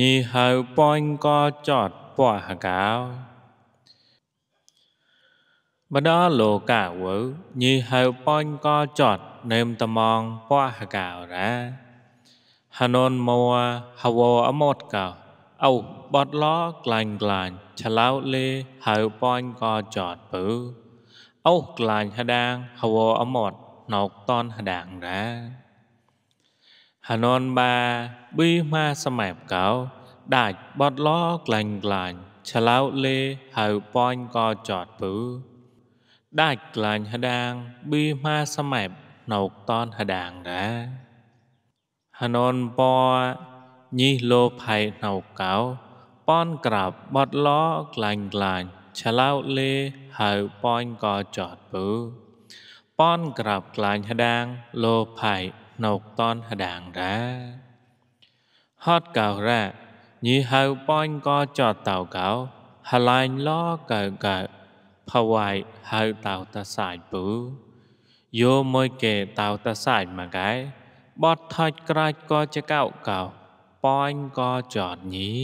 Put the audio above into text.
ញីហៅប៉ញក៏ចតពណ៌ហកោបដលោកាវើញីហៅប៉ញក៏ចតនេមត្មងពណ៌ហកោរ៉ាហណនមួហវអមតកោអោបតឡក្លាញ់ក្លាញ់ឆ្លោតលេហៅប៉ញក៏ចតពើអោក្លាញ់ហដាង ហវអមតណោកតនហដាងរ៉ាฮานอนบาบีมาสมัยเก่าได้บอดล้อกลั่นกลัางฉลาเลเฮาปอนก่อจอดปูได้กลั่นฮะดังบีมาสมัยนกตอนฮะดังนะฮานอนปอยี่โลภัยนกเก่าป้อนกราบบอดล้อกลั่นกลัางฉลาเลเฮาปอนก่อจอดปูป้อนกราบกลั่นฮะดังโลภัยណោកតនហដាងរ៉ាហតកៅរ៉ាញីហៅប៉ាញ់ក៏ចតតៅកៅហឡាញ់លកៅកៅផវាយហៅតៅតសាយពូយោមួយគេតៅតសាយមកកែបត់ថាច់ក្រាច់ក៏ចកៅកៅប៉ាញ់ក៏ចតញី